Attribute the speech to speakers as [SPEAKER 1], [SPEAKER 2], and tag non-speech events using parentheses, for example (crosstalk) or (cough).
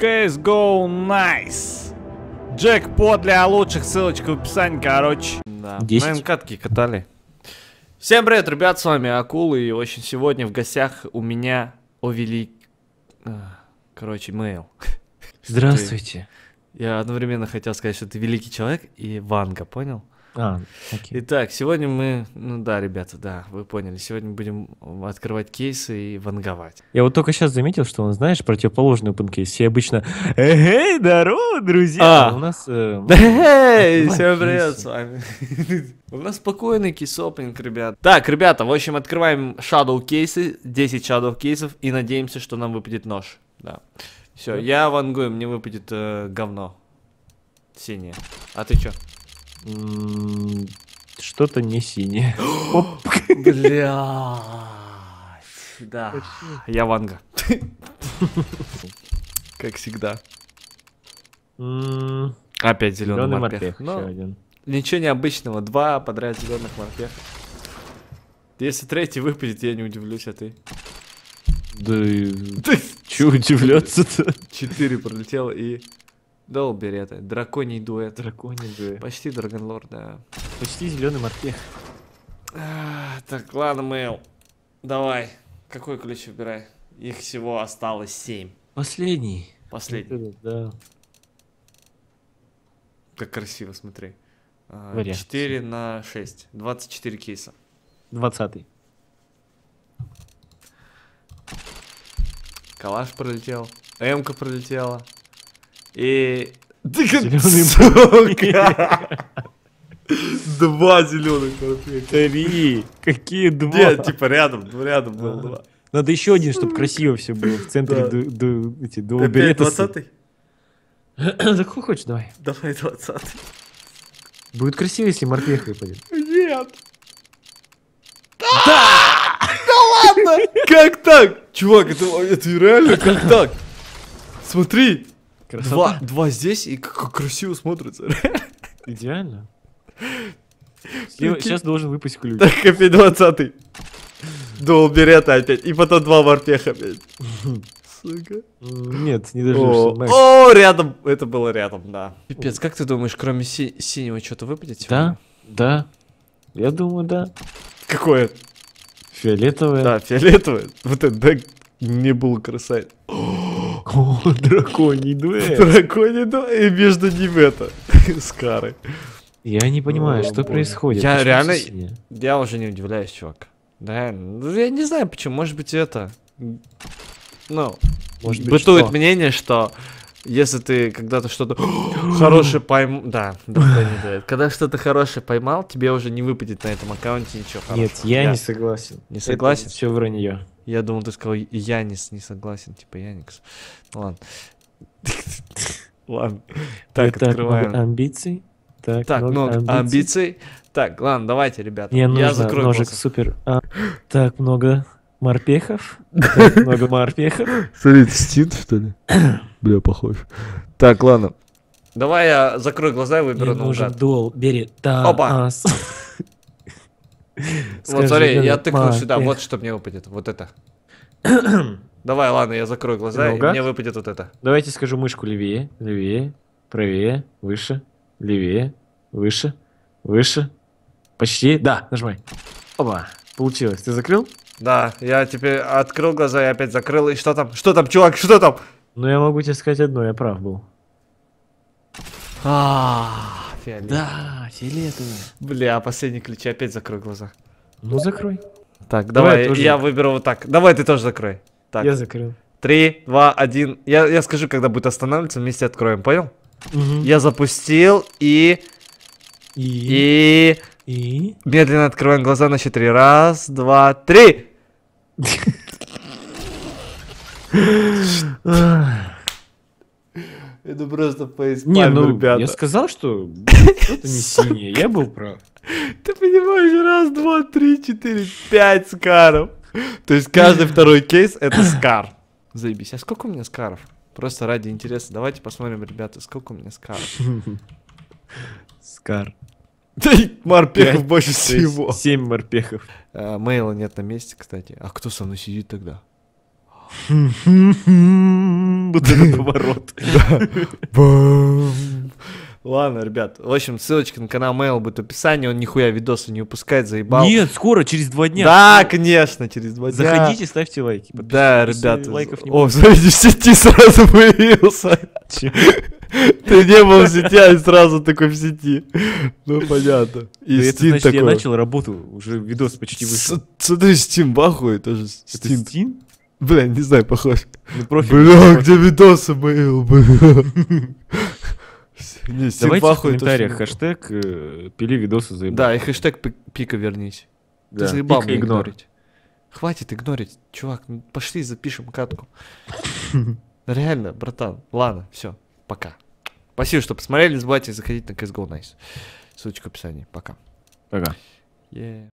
[SPEAKER 1] CSGO Nice. Джекпот для а лучших, ссылочка в описании, короче. Да, 10. мы катки катали. Всем привет, ребят, с вами Акулы и очень сегодня в гостях у меня о велик... А, короче, мейл. Здравствуйте. Ты... Я одновременно хотел сказать, что ты великий человек и Ванга, понял? А, окей. Итак, сегодня мы, ну да, ребята, да, вы поняли, сегодня будем открывать кейсы и ванговать. Я вот только сейчас заметил, что он, знаешь, противоположный open case. Все обычно «Эй, здорово, друзья!» а, а у нас... Э, (laughs) ну, «Эй, всем привет с вами!» (laughs) У нас спокойный кейсопинг, ребят. Так, ребята, в общем, открываем shadow кейсы, 10 shadow кейсов, и надеемся, что нам выпадет нож. Да. Все, я вангую, мне выпадет э, говно. Синее. А ты чё? Что-то не синее. (gasps) Бля. Да. Я Ванга. (laughs) Как всегда. Опять зеленый, зеленый морпех. Ну, ничего необычного. Два подряд зеленых морпеха. Если третий выпадет, я не удивлюсь, а ты? Да и... (laughs) Чего удивляться-то? (laughs) Четыре пролетело и... Дал береты. Драконий дуэт. Драконий дуэт. Почти Драгонлор, да. Почти зеленый морпех. так, ладно, Мэл. Давай. Какой ключ выбирай? Их всего осталось семь. Последний. Последний. Да. Как красиво, смотри. А, Вариант. 4 на 6. 24 кейса. 20. Калаш пролетел. Эмка пролетела. И... Ты как, сука! (laughs) Два зеленых морпеха. Три. Какие два? Нет, типа рядом, ну, рядом было а. два. Надо еще один, чтобы красиво все было. В центре эти два билета. 20 Да какой хочешь, давай. Давай двадцатый Будет красиво, если морпех выпадет. Нет. Да! Да ладно! (laughs) Как так? Чувак, это, это реально как (clears throat) так? Смотри, Два, два здесь, и как красиво смотрится. Идеально.
[SPEAKER 2] Сейчас должен выпасть ключ. Так, опять
[SPEAKER 1] 20 Дул берета опять. И потом два морпеха опять. Сука. Нет, не дождешься. О, рядом. Это было рядом, да. Пипец, как ты думаешь, кроме синего что-то выпадет? Да, да. Я думаю, да. Какое? Фиолетовое. Да, фиолетовое. Вот это да, не был красавец. О, драконий дуэль. Драконий дуэль, и между ними это, (laughs) Скары. Я не понимаю, что происходит. Я реально, я уже не удивляюсь, чувак. Да, ну, я не знаю почему, может быть это... Ну, может быть, бытует что? мнение, что если ты когда-то что-то (gasps) хорошее поймал... Да, Когда что-то хорошее поймал, тебе уже не выпадет на этом аккаунте ничего хорошего. Нет, я, не согласен. Не согласен? все вранье. Я думал, ты сказал, Янис не согласен, типа Яникс. Ну, ладно. Ладно. (laughs) Так, Итак, открываем. амбиций. Так, так много, амбиций. амбиций. Так, ладно, давайте, ребята. Мне я закрою ножик, просто. супер. А, так, много морпехов. (laughs) много морпехов. Смотри, ты стит, что ли? (coughs) Бля, похож. Так, ладно. Давай я закрою глаза и выберу Мне нужен дуал, бери. Опа! (laughs)
[SPEAKER 2] (laughs) Вот смотри, я тыкнул сюда, вот
[SPEAKER 1] что мне выпадет, вот это. (clears throat) Давай, ладно, я закрою глаза, и мне выпадет вот это. Давайте скажу мышку левее, левее, правее, выше, левее, выше, выше. Почти, да, нажимай. Опа, получилось. Ты закрыл? Да, я теперь открыл глаза и опять закрыл. И что там? Что там, чувак, что там? Ну я могу тебе сказать одно, я прав был. А-а-а. Фиолетовый. Да, фиолетовый. Бля, последний ключ. Опять закрой глаза. Ну, закрой. Так, давай, давай я, я выберу вот так. Давай ты тоже закрой. Так. Я закрыл. Три, два, один. Я, я скажу, когда будет останавливаться, вместе откроем, понял? Угу. Я запустил и... И... И... и... Медленно открываем глаза на счет три. Раз, два, три! (laughs) Это просто фейспалм, Не, ну, ребята. я сказал, что это (laughs) не синее, я был прав. Ты понимаешь, раз, два, три, четыре, пять скаров. То есть каждый второй кейс это скар. Заебись, а сколько у меня скаров? Просто ради интереса, давайте посмотрим, ребята, сколько у меня скаров. Скар. (laughs) Да, Морпехов больше всего. Семь морпехов. А, мейла нет на месте, кстати. А кто со мной сидит тогда? (laughs) (laughs) Вот это поворот. (laughs) Ладно, ребят. В общем, ссылочка на канал Mail будет в описании. Он нихуя видосы не упускает, заебал. Нет, скоро, через два дня. Да, конечно, через два дня. Заходите, ставьте лайки. Да, ребят. О, смотрите, в сети сразу появился. (laughs) Ты не был в сети, а сразу такой в сети. Ну, понятно. И да, Steam это, значит, такой. я начал работу, уже видос почти вышел. Смотри, Steam бахует тоже. Steam? Это Steam? Бля, не знаю, похож. Ну, бля, где видосы мои? (laughs) Не, Давайте в комментариях хэштег э, пили видосы заебал. Да, и хэштег пика вернись. Да. Ты заебал Пика игнорить. Хватит игнорить, чувак, ну, пошли запишем катку. (laughs) Реально, братан. Ладно, все, пока. Спасибо, что посмотрели. Не забывайте заходить на CSGO Nice. Ссылочка в описании. Пока. Пока. Yeah.